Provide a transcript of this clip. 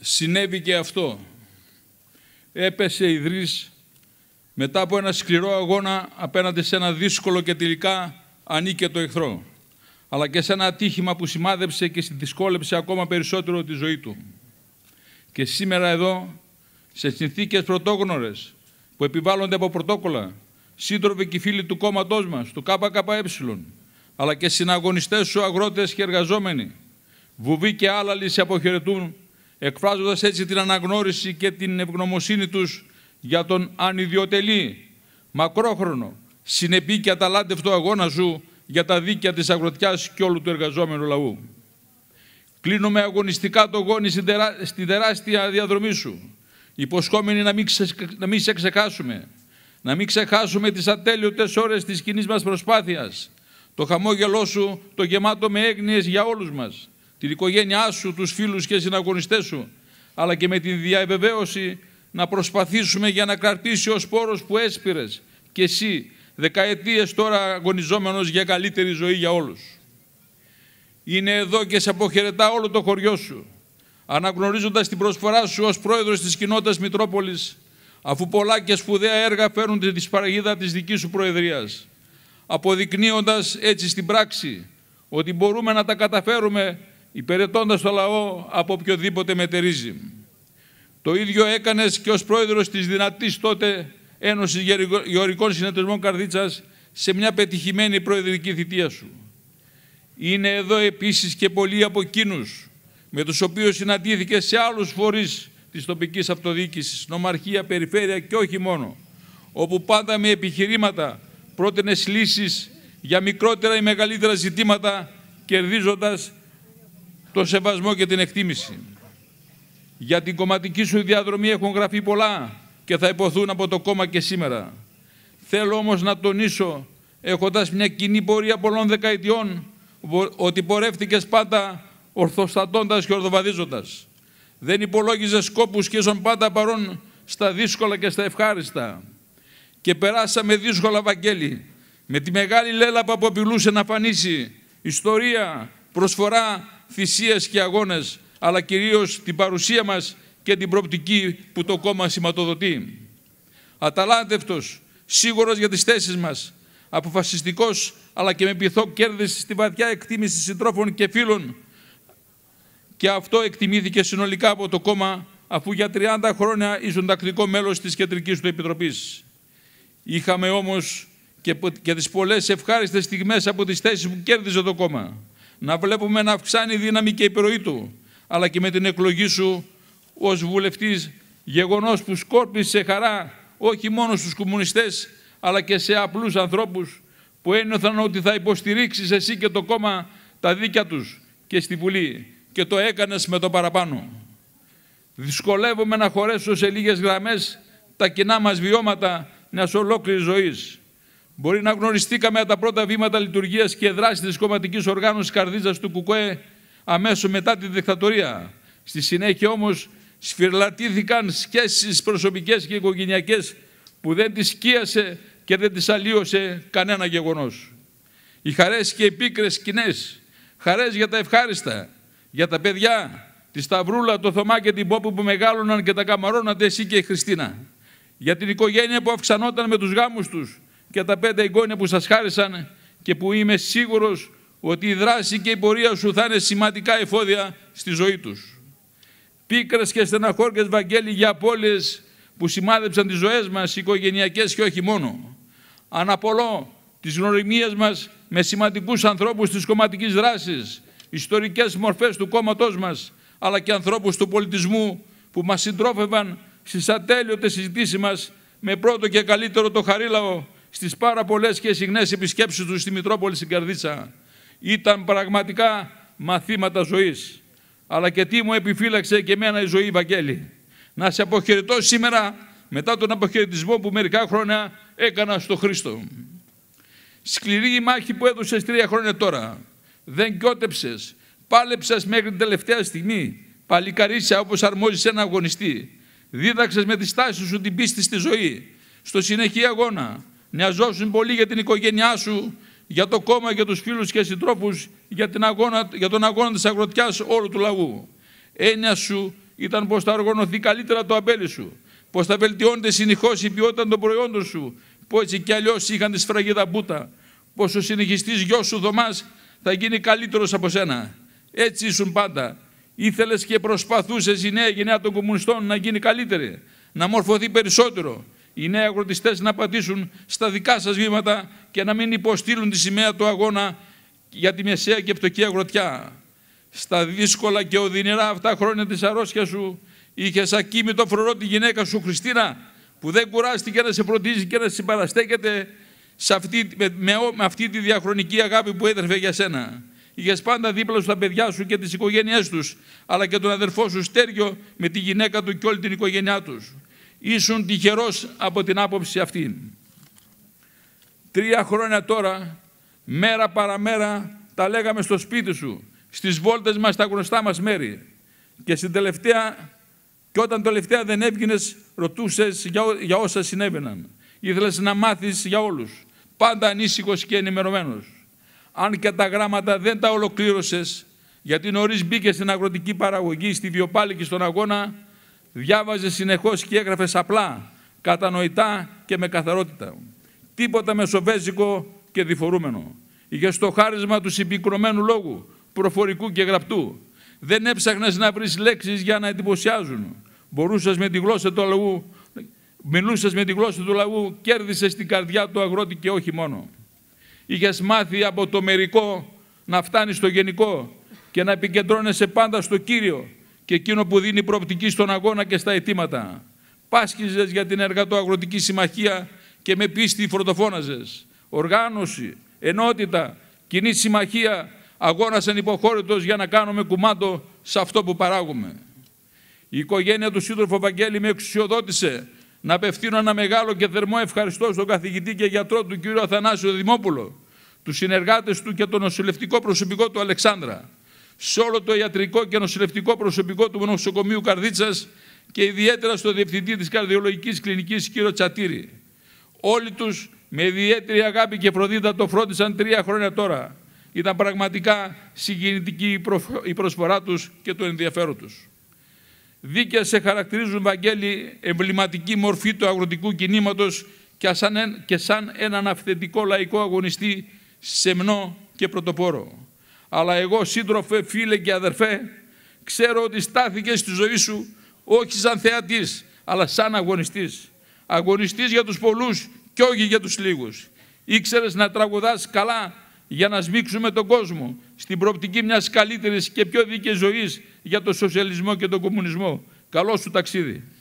συνέβη και αυτό. Έπεσε η Δρύς μετά από ένα σκληρό αγώνα απέναντι σε ένα δύσκολο και τελικά ανήκετο εχθρό, αλλά και σε ένα ατύχημα που σημάδεψε και δυσκόλεψε ακόμα περισσότερο τη ζωή του. Και σήμερα εδώ, σε συνθήκες πρωτόγνωρες που επιβάλλονται από πρωτόκολλα, σύντροφοι και φίλοι του κόμματός μας, του ΚΚΕ, αλλά και συναγωνιστές σου αγρότες και εργαζόμενοι, βουβοί και άλλα σε αποχαιρετούν εκφράζοντας έτσι την αναγνώριση και την ευγνωμοσύνη τους για τον ανιδιοτελή, μακρόχρονο, συνεπή και αταλάντευτο αγώνα σου για τα δίκαια της αγροτιάς και όλου του εργαζόμενου λαού. Κλείνουμε αγωνιστικά το γόνι στην τεράστια διαδρομή σου, υποσχόμενοι να μην, να μην σε ξεχάσουμε, να μην ξεχάσουμε τις ατέλειωτες ώρες της κοινής μας προσπάθειας, το χαμόγελό σου το γεμάτο με έγνοιες για όλους μας, την οικογένειά σου, τους φίλους και συναγωνιστές σου, αλλά και με τη διαβεβαίωση να προσπαθήσουμε για να κρατήσει ο σπόρος που έσπηρες και εσύ δεκαετίες τώρα αγωνιζόμενος για καλύτερη ζωή για όλους. Είναι εδώ και σε αποχαιρετά όλο το χωριό σου, αναγνωρίζοντας την προσφορά σου ως πρόεδρος της κοινότητας Μητρόπολης, αφού πολλά και σπουδαία έργα φέρουν τη σπαραγίδα της δικής σου προεδρίας, αποδεικνύοντας έτσι στην πράξη ότι μπορούμε να τα καταφέρουμε υπηρετώντας το λαό από οποιοδήποτε μετερίζει. Το ίδιο έκανες και ως πρόεδρος της δυνατής τότε Ένωσης Γεωρικών Συνεταιρισμών Καρδίτσας σε μια πετυχημένη προεδρική θητεία σου. Είναι εδώ επίσης και πολλοί από εκείνους με τους οποίους συναντήθηκε σε άλλους φορείς της τοπικής αυτοδιοίκησης, νομαρχία, περιφέρεια και όχι μόνο, όπου πάντα με επιχειρήματα πρότεινε λύσεις για μικρότερα ή μεγαλύτερα ζητήματα, κερδίζοντας το σεβασμό και την εκτίμηση. Για την κομματική σου διαδρομή έχουν γραφεί πολλά και θα υποθούν από το κόμμα και σήμερα. Θέλω όμως να τονίσω, έχοντας μια κοινή πορεία πολλών δεκαετιών, ότι πορεύτηκες πάντα ορθοστατώντας και ορθοβαδίζοντας. Δεν υπολόγιζες σκόπους και ήσουν πάντα παρόν στα δύσκολα και στα ευχάριστα. Και περάσαμε δύσκολα, Βαγγέλη, με τη μεγάλη λέλαπα που απειλούσε να φανίσει ιστορία, προσφορά θυσίες και αγώνες, αλλά κυρίως την παρουσία μας και την προοπτική που το κόμμα σηματοδοτεί. Αταλάντευτος, σίγουρος για τις θέσεις μας, αποφασιστικός, αλλά και με πειθό κέρδηση στη βαθιά εκτίμηση συντρόφων και φίλων. Και αυτό εκτιμήθηκε συνολικά από το κόμμα, αφού για 30 χρόνια ήσουν τακτικό μέλος της Κεντρικής του Επιτροπής. Είχαμε όμως και, και τις πολλές ευχάριστες στιγμές από τις θέσεις που κέρδιζε το κόμμα να βλέπουμε να αυξάνει η δύναμη και η επιρροή του, αλλά και με την εκλογή σου ως βουλευτής, γεγονός που σκόρπισε χαρά όχι μόνο στους κομμουνιστές, αλλά και σε απλούς ανθρώπους που ένιωθαν ότι θα υποστηρίξεις εσύ και το κόμμα τα δίκια τους και στη Βουλή και το έκανες με το παραπάνω. Δυσκολεύομαι να χωρέσω σε λίγες γραμμές τα κοινά μας βιώματα μιας ολόκληρης ζωής. Μπορεί να γνωριστήκαμε τα πρώτα βήματα λειτουργίας και δράσης της κομματικής οργάνωσης Καρδίζας του Κουκουέ αμέσως μετά τη δικτατορία. Στη συνέχεια όμως σφυρλατήθηκαν σχέσεις προσωπικές και οικογενειακές που δεν τις σκίασε και δεν τις αλλίωσε κανένα γεγονός. Οι χαρές και οι πίκρες σκηνές, χαρές για τα ευχάριστα, για τα παιδιά, τη Σταυρούλα, το Θωμά και την Πόπου που μεγάλωναν και τα καμαρώνατε εσύ και η Χριστίνα. Για την οικογένεια που αυξανόταν με τους γάμους τους και τα πέντε εγγόνια που σας χάρισαν και που είμαι σίγουρος ότι η δράση και η πορεία σου θα είναι σημαντικά εφόδια στη ζωή τους. Πίκρες και στεναχώρκες βαγγέλη για απώλειες που σημάδεψαν τις ζωές μας, οικογενειακές και όχι μόνο. Αναπολώ τις γνωριμίες μας με σημαντικούς ανθρώπους της κομματικής δράσης, ιστορικές μορφές του κόμματός μας, αλλά και ανθρώπους του πολιτισμού που μας συντρόφευαν στις ατέλειωτες συζητήσεις μας με πρώτο και καλύτερο το Χαρίλαο στις πάρα πολλές και συγνές επισκέψεις τους στη Μητρόπολη στην Καρδίτσα. Ήταν πραγματικά μαθήματα ζωής. Αλλά και τι μου επιφύλαξε και εμένα η ζωή, Βαγγέλη. Να σε αποχαιρετώ σήμερα μετά τον αποχαιρετισμό που μερικά χρόνια έκανα στο Χρήστο. Σκληρή η μάχη που έδωσες τρία χρόνια τώρα. Δεν κιότεψες. Πάλεψες μέχρι την τελευταία στιγμή. Παλικαρίσια όπως αρμόζεις ένα αγωνιστή. Δίδαξες με τη στάση σου την πίστη στη ζωή. Στο συνεχή αγώνα. Νοιαζόσουν πολύ για την οικογένειά σου, για το κόμμα, για τους φίλους και συντρόφους, για, την αγώνα, για τον αγώνα της αγροτιάς όλου του λαού. Έννοια σου ήταν πως θα οργανωθεί καλύτερα το αμπέλι σου, πως θα βελτιώνεται συνεχώς η ποιότητα των προϊόντων σου, που έτσι κι αλλιώς είχαν τη σφραγίδα μπούτα, πως ο συνεχιστής γιος σου Δωμάς, θα γίνει καλύτερος από σένα. Έτσι ήσουν πάντα. Ήθελες και προσπαθούσες η νέα γενιά των κομμουνιστών να γίνει καλύτερη, να μορφωθεί περισσότερο, οι νέοι αγροτιστές να πατήσουν στα δικά σας βήματα και να μην υποστήλουν τη σημαία του αγώνα για τη μεσαία και πτωκή αγροτιά. Στα δύσκολα και οδυνηρά αυτά χρόνια της αρρώστιας σου είχε ακίμητο φρουρό τη γυναίκα σου Χριστίνα που δεν κουράστηκε να σε φροντίζει και να συμπαραστέκεται σε αυτή, με, με, με, αυτή τη διαχρονική αγάπη που έτρεφε για σένα. Είχες πάντα δίπλα σου τα παιδιά σου και τις οικογένειές τους, αλλά και τον αδερφό σου Στέργιο με τη γυναίκα του και όλη την οικογένειά τους. Ήσουν τυχερός από την άποψη αυτή. Τρία χρόνια τώρα, μέρα παραμέρα, τα λέγαμε στο σπίτι σου, στις βόλτες μας, στα γνωστά μας μέρη. Και στην τελευταία, και όταν τελευταία δεν έβγαινες, ρωτούσες για, για όσα συνέβαιναν. Ήθελες να μάθεις για όλους. Πάντα ανήσυχος και ενημερωμένος. Αν και τα γράμματα δεν τα ολοκλήρωσες, γιατί νωρίς μπήκες στην αγροτική παραγωγή, στη βιοπάλη και στον αγώνα, Διάβαζε συνεχώς και έγραφες απλά, κατανοητά και με καθαρότητα. Τίποτα μεσοβέζικο και διφορούμενο. Είχε στο χάρισμα του συμπυκνωμένου λόγου, προφορικού και γραπτού. Δεν έψαχνες να βρεις λέξεις για να εντυπωσιάζουν. Μπορούσες με τη γλώσσα του λαού, μιλούσες με τη γλώσσα του λαού, κέρδισες την καρδιά του αγρότη και όχι μόνο. Είχες μάθει από το μερικό να φτάνεις στο γενικό και να επικεντρώνεσαι πάντα στο Κύριο και εκείνο που δίνει προοπτική στον αγώνα και στα αιτήματα. Πάσχιζες για την εργατοαγροτική συμμαχία και με πίστη φροντοφώναζε. Οργάνωση, ενότητα, κοινή συμμαχία, αγώνας υποχώρητο για να κάνουμε κουμάντο σε αυτό που παράγουμε. Η οικογένεια του σύντροφου Βαγγέλη με εξουσιοδότησε να απευθύνω ένα μεγάλο και θερμό ευχαριστώ στον καθηγητή και γιατρό του κ. Αθανάσιο Δημόπουλο, τους συνεργάτες του και το νοσηλευτικό προσωπικό του Αλεξάνδρα σε όλο το ιατρικό και νοσηλευτικό προσωπικό του νοσοκομείου Καρδίτσας και ιδιαίτερα στο Διευθυντή της Καρδιολογικής Κλινικής κύριο Τσατήρη. Όλοι τους με ιδιαίτερη αγάπη και φροντίδα το φρόντισαν τρία χρόνια τώρα. Ήταν πραγματικά συγκινητική η προσφορά τους και το ενδιαφέρον τους. Δίκαια σε χαρακτηρίζουν, Βαγγέλη, εμβληματική μορφή του αγροτικού κινήματος και σαν, και σαν έναν αυθεντικό λαϊκό αγωνιστή σεμνό και πρωτοπόρο. Αλλά εγώ σύντροφε, φίλε και αδερφέ, ξέρω ότι στάθηκε στη ζωή σου όχι σαν θεατής, αλλά σαν αγωνιστής. Αγωνιστής για τους πολλούς και όχι για τους λίγους. Ήξερες να τραγουδάς καλά για να σμίξουμε τον κόσμο στην προοπτική μιας καλύτερης και πιο δίκαιης ζωής για τον σοσιαλισμό και τον κομμουνισμό. Καλό σου ταξίδι.